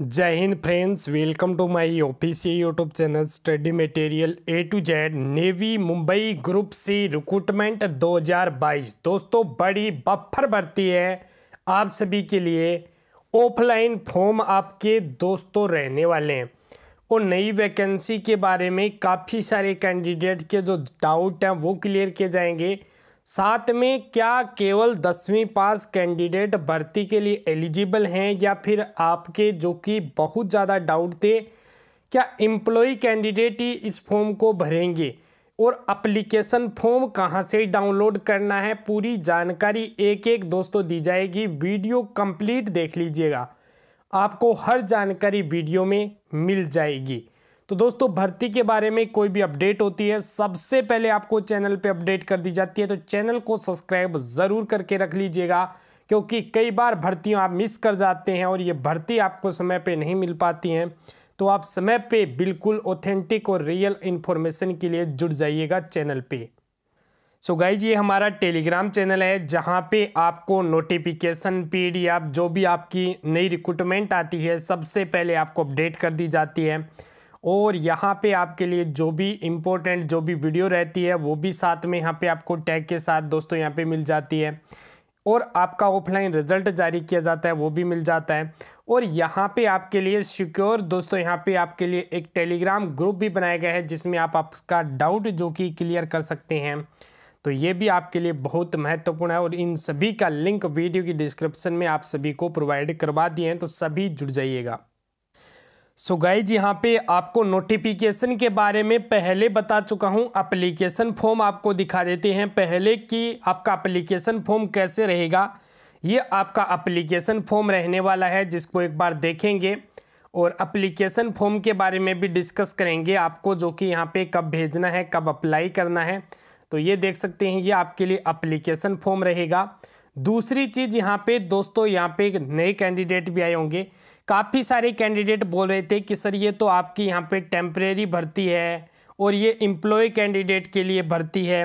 जय हिंद friends welcome to my official YouTube channel study material A to Z navy Mumbai group C recruitment 2022 दोस्तों बड़ी buffer भरती है आप सभी के लिए ऑफलाइन फॉर्म आपके दोस्तों रहने वाले हैं और नई वैकेंसी के बारे में काफ़ी सारे कैंडिडेट के जो डाउट हैं वो क्लियर किए जाएंगे साथ में क्या केवल दसवीं पास कैंडिडेट भर्ती के लिए एलिजिबल हैं या फिर आपके जो कि बहुत ज़्यादा डाउट थे क्या एम्प्लॉय कैंडिडेट ही इस फॉर्म को भरेंगे और अप्लीकेशन फॉर्म कहाँ से डाउनलोड करना है पूरी जानकारी एक एक दोस्तों दी जाएगी वीडियो कंप्लीट देख लीजिएगा आपको हर जानकारी वीडियो में मिल जाएगी तो दोस्तों भर्ती के बारे में कोई भी अपडेट होती है सबसे पहले आपको चैनल पे अपडेट कर दी जाती है तो चैनल को सब्सक्राइब ज़रूर करके रख लीजिएगा क्योंकि कई बार भर्तियों आप मिस कर जाते हैं और ये भर्ती आपको समय पे नहीं मिल पाती हैं तो आप समय पे बिल्कुल ऑथेंटिक और रियल इन्फॉर्मेशन के लिए जुड़ जाइएगा चैनल पे सो so गाइज ये हमारा टेलीग्राम चैनल है जहाँ पे आपको नोटिफिकेशन पीडीएफ जो भी आपकी नई रिक्रूटमेंट आती है सबसे पहले आपको अपडेट कर दी जाती है और यहाँ पे आपके लिए जो भी इम्पोर्टेंट जो भी वीडियो रहती है वो भी साथ में यहाँ पे आपको टैग के साथ दोस्तों यहाँ पे मिल जाती है और आपका ऑफलाइन रिजल्ट जारी किया जाता है वो भी मिल जाता है और यहाँ पे आपके लिए सिक्योर दोस्तों यहाँ पे आपके लिए एक टेलीग्राम ग्रुप भी बनाया गया है जिसमें आप आपका डाउट जो कि क्लियर कर सकते हैं तो ये भी आपके लिए बहुत महत्वपूर्ण है और इन सभी का लिंक वीडियो की डिस्क्रिप्शन में आप सभी को प्रोवाइड करवा दिए हैं तो सभी जुड़ जाइएगा सो गाइज यहाँ पे आपको नोटिफिकेशन के बारे में पहले बता चुका हूँ अप्लीकेशन फॉर्म आपको दिखा देते हैं पहले कि आपका अप्लीकेशन फॉर्म कैसे रहेगा ये आपका अप्लीकेशन फॉर्म रहने वाला है जिसको एक बार देखेंगे और अप्लीकेशन फॉर्म के बारे में भी डिस्कस करेंगे आपको जो कि यहाँ पे कब भेजना है कब अप्लाई करना है तो ये देख सकते हैं ये आपके लिए अप्लीकेशन फॉर्म रहेगा दूसरी चीज़ यहाँ पे दोस्तों यहाँ पे नए कैंडिडेट भी आए होंगे काफ़ी सारे कैंडिडेट बोल रहे थे कि सर ये तो आपकी यहाँ पे टेम्परेरी भर्ती है और ये इम्प्लॉय कैंडिडेट के लिए भर्ती है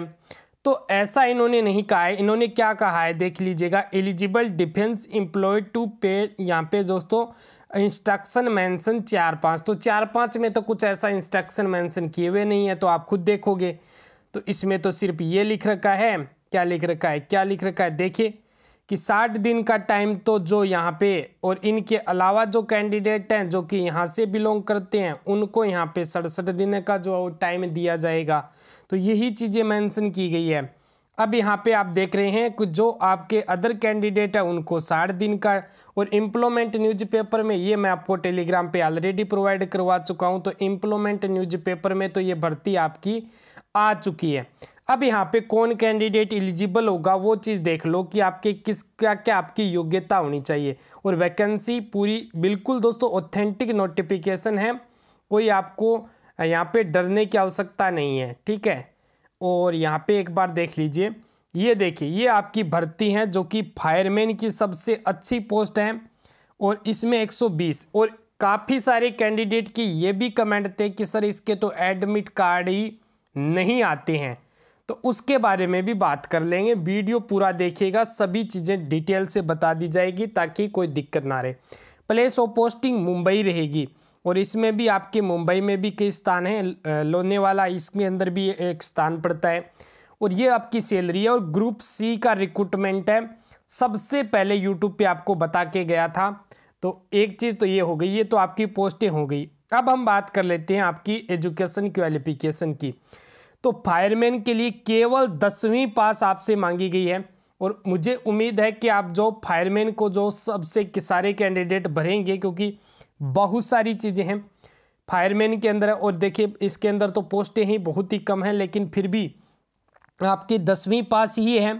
तो ऐसा इन्होंने नहीं कहा है इन्होंने क्या कहा है देख लीजिएगा एलिजिबल डिफेंस एम्प्लॉय टू पे यहाँ पे दोस्तों इंस्ट्रक्शन मैंसन चार पाँच तो चार पाँच में तो कुछ ऐसा इंस्ट्रक्शन मैंसन किए हुए नहीं है तो आप खुद देखोगे तो इसमें तो सिर्फ ये लिख रखा है क्या लिख रखा है क्या लिख रखा है देखिए कि साठ दिन का टाइम तो जो यहाँ पे और इनके अलावा जो कैंडिडेट हैं जो कि यहाँ से बिलोंग करते हैं उनको यहाँ पे सड़सठ दिन का जो टाइम दिया जाएगा तो यही चीज़ें मेंशन की गई है अब यहाँ पे आप देख रहे हैं कि जो आपके अदर कैंडिडेट है उनको साठ दिन का और न्यूज न्यूज़पेपर में ये मैं आपको टेलीग्राम पे ऑलरेडी प्रोवाइड करवा चुका हूँ तो इम्प्लोमेंट न्यूज़पेपर में तो ये भर्ती आपकी आ चुकी है अब यहाँ पे कौन कैंडिडेट एलिजिबल होगा वो चीज़ देख लो कि आपके किस क्या क्या आपकी योग्यता होनी चाहिए और वैकेंसी पूरी बिल्कुल दोस्तों ऑथेंटिक नोटिफिकेशन है कोई आपको यहाँ पे डरने की आवश्यकता नहीं है ठीक है और यहाँ पे एक बार देख लीजिए ये देखिए ये आपकी भर्ती है जो कि फायरमैन की सबसे अच्छी पोस्ट है और इसमें 120 और काफ़ी सारे कैंडिडेट की ये भी कमेंट थे कि सर इसके तो एडमिट कार्ड ही नहीं आते हैं तो उसके बारे में भी बात कर लेंगे वीडियो पूरा देखिएगा सभी चीज़ें डिटेल से बता दी जाएगी ताकि कोई दिक्कत ना रहे प्लेस ऑफ पोस्टिंग मुंबई रहेगी और इसमें भी आपके मुंबई में भी कई स्थान हैं लोने वाला इसके अंदर भी एक स्थान पड़ता है और ये आपकी सैलरी है और ग्रुप सी का रिक्रूटमेंट है सबसे पहले यूट्यूब पे आपको बता के गया था तो एक चीज़ तो ये हो गई ये तो आपकी पोस्टें हो गई अब हम बात कर लेते हैं आपकी एजुकेशन क्वालिफिकेशन की तो फायरमैन के लिए केवल दसवीं पास आपसे मांगी गई है और मुझे उम्मीद है कि आप जो फायरमैन को जो सबसे सारे कैंडिडेट भरेंगे क्योंकि बहुत सारी चीज़ें हैं फायरमैन के अंदर और देखिए इसके अंदर तो पोस्टें ही बहुत ही कम हैं लेकिन फिर भी आपकी दसवीं पास ही है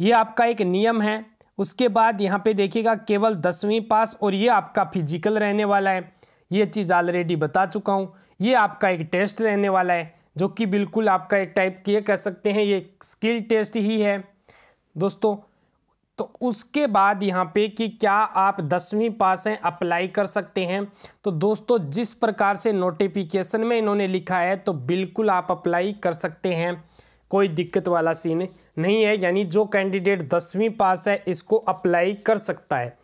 ये आपका एक नियम है उसके बाद यहाँ पे देखिएगा केवल दसवीं पास और ये आपका फिजिकल रहने वाला है ये चीज़ ऑलरेडी बता चुका हूँ ये आपका एक टेस्ट रहने वाला है जो कि बिल्कुल आपका एक टाइप की कह सकते हैं ये स्किल टेस्ट ही है दोस्तों तो उसके बाद यहाँ पे कि क्या आप दसवीं पास हैं अप्लाई कर सकते हैं तो दोस्तों जिस प्रकार से नोटिफिकेशन में इन्होंने लिखा है तो बिल्कुल आप अप्लाई कर सकते हैं कोई दिक्कत वाला सीन नहीं है यानी जो कैंडिडेट दसवीं पास है इसको अप्लाई कर सकता है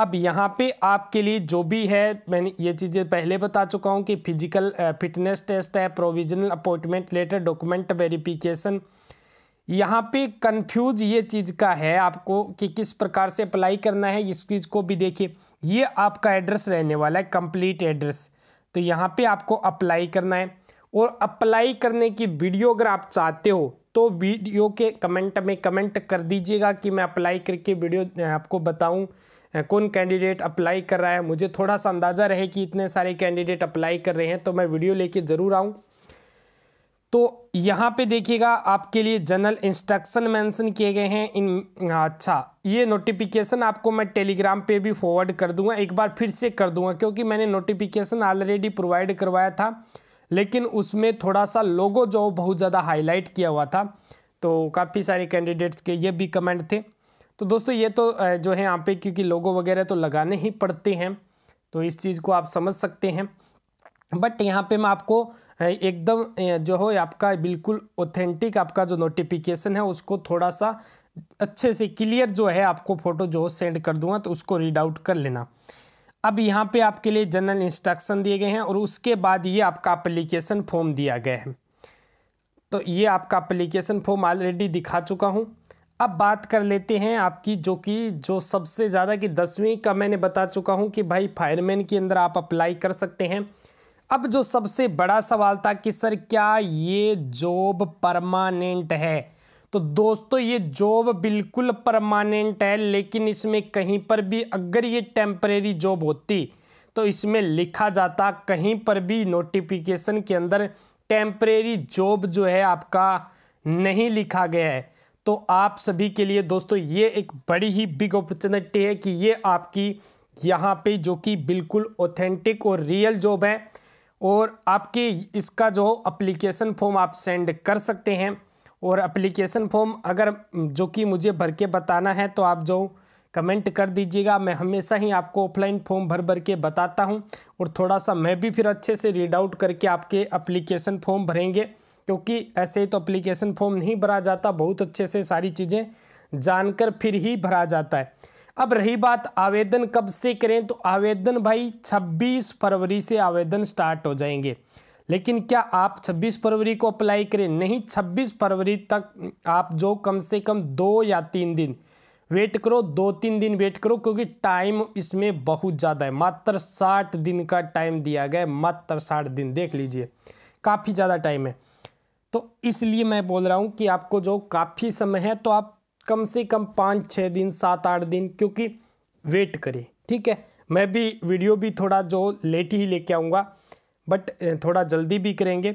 अब यहाँ पे आपके लिए जो भी है मैंने ये चीज़ें पहले बता चुका हूँ कि फिजिकल फिटनेस टेस्ट है provisional appointment letter document verification यहाँ पे कंफ्यूज ये चीज़ का है आपको कि किस प्रकार से अप्लाई करना है इस चीज़ को भी देखिए ये आपका एड्रेस रहने वाला है कंप्लीट एड्रेस तो यहाँ पे आपको अप्लाई करना है और अप्लाई करने की वीडियो अगर आप चाहते हो तो वीडियो के कमेंट में कमेंट कर दीजिएगा कि मैं अप्लाई करके वीडियो आपको बताऊँ कौन कैंडिडेट अप्लाई कर रहा है मुझे थोड़ा सा अंदाज़ा रहे कि इतने सारे कैंडिडेट अप्लाई कर रहे हैं तो मैं वीडियो लेके ज़रूर आऊँ तो यहाँ पे देखिएगा आपके लिए जनरल इंस्ट्रक्शन मेंशन किए गए हैं इन अच्छा ये नोटिफिकेशन आपको मैं टेलीग्राम पे भी फॉरवर्ड कर दूंगा एक बार फिर से कर दूंगा क्योंकि मैंने नोटिफिकेशन ऑलरेडी प्रोवाइड करवाया था लेकिन उसमें थोड़ा सा लोगो जो बहुत ज़्यादा हाईलाइट किया हुआ था तो काफ़ी सारे कैंडिडेट्स के ये भी कमेंट थे तो दोस्तों ये तो जो है यहाँ पे क्योंकि लोगो वगैरह तो लगाने ही पड़ते हैं तो इस चीज़ को आप समझ सकते हैं बट यहाँ पे मैं आपको एकदम जो हो आपका बिल्कुल ऑथेंटिक आपका जो नोटिफिकेशन है उसको थोड़ा सा अच्छे से क्लियर जो है आपको फ़ोटो जो सेंड कर दूंगा तो उसको रीड आउट कर लेना अब यहाँ पे आपके लिए जनरल इंस्ट्रक्शन दिए गए हैं और उसके बाद ये आपका अप्लीकेशन फॉर्म दिया गया है तो ये आपका अप्लीकेशन फॉर्म ऑलरेडी दिखा चुका हूँ अब बात कर लेते हैं आपकी जो कि जो सबसे ज़्यादा कि दसवीं का मैंने बता चुका हूँ कि भाई फायरमैन के अंदर आप अप्लाई कर सकते हैं अब जो सबसे बड़ा सवाल था कि सर क्या ये जॉब परमानेंट है तो दोस्तों ये जॉब बिल्कुल परमानेंट है लेकिन इसमें कहीं पर भी अगर ये टेम्परेरी जॉब होती तो इसमें लिखा जाता कहीं पर भी नोटिफिकेशन के अंदर टेम्परेरी जॉब जो है आपका नहीं लिखा गया है तो आप सभी के लिए दोस्तों ये एक बड़ी ही बिग अपॉर्चुनिटी है कि ये आपकी यहाँ पे जो कि बिल्कुल ऑथेंटिक और रियल जॉब है और आपके इसका जो अप्लीकेशन फॉर्म आप सेंड कर सकते हैं और अप्लीकेशन फॉर्म अगर जो कि मुझे भर के बताना है तो आप जो कमेंट कर दीजिएगा मैं हमेशा ही आपको ऑफलाइन फॉर्म भर भर के बताता हूँ और थोड़ा सा मैं भी फिर अच्छे से रीड आउट करके आपके अप्लीकेशन फॉर्म भरेंगे क्योंकि ऐसे ही तो अप्लीकेशन फॉर्म नहीं भरा जाता बहुत अच्छे से सारी चीज़ें जानकर फिर ही भरा जाता है अब रही बात आवेदन कब से करें तो आवेदन भाई 26 फरवरी से आवेदन स्टार्ट हो जाएंगे लेकिन क्या आप 26 फरवरी को अप्लाई करें नहीं 26 फरवरी तक आप जो कम से कम दो या तीन दिन वेट करो दो तीन दिन वेट करो क्योंकि टाइम इसमें बहुत ज़्यादा है मात्र साठ दिन का टाइम दिया गया है मात्र साठ दिन देख लीजिए काफ़ी ज़्यादा टाइम है तो इसलिए मैं बोल रहा हूँ कि आपको जो काफ़ी समय है तो आप कम से कम पाँच छः दिन सात आठ दिन क्योंकि वेट करें ठीक है मैं भी वीडियो भी थोड़ा जो लेट ही लेके आऊँगा बट थोड़ा जल्दी भी करेंगे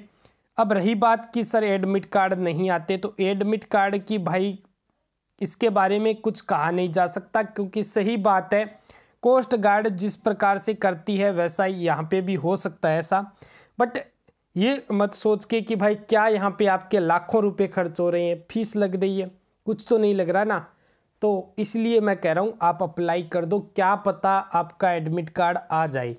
अब रही बात कि सर एडमिट कार्ड नहीं आते तो एडमिट कार्ड की भाई इसके बारे में कुछ कहा नहीं जा सकता क्योंकि सही बात है कोस्ट गार्ड जिस प्रकार से करती है वैसा ही यहाँ पे भी हो सकता है ऐसा बट ये मत सोच के कि भाई क्या यहाँ पे आपके लाखों रुपए खर्च हो रहे हैं फीस लग रही है कुछ तो नहीं लग रहा ना तो इसलिए मैं कह रहा हूँ आप अप्लाई कर दो क्या पता आपका एडमिट कार्ड आ जाए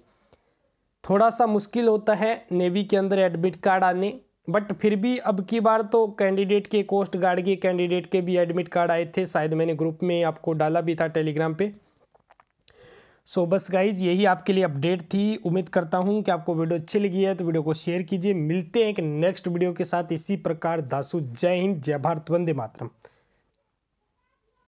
थोड़ा सा मुश्किल होता है नेवी के अंदर एडमिट कार्ड आने बट फिर भी अब की बार तो कैंडिडेट के कोस्ट गार्ड के कैंडिडेट के भी एडमिट कार्ड आए थे शायद मैंने ग्रुप में आपको डाला भी था टेलीग्राम पर सो बस गाइज यही आपके लिए अपडेट थी उम्मीद करता हूँ कि आपको वीडियो अच्छी लगी है तो वीडियो को शेयर कीजिए मिलते हैं एक नेक्स्ट वीडियो के साथ इसी प्रकार दासू जय हिंद जय भारत वंदे मातरम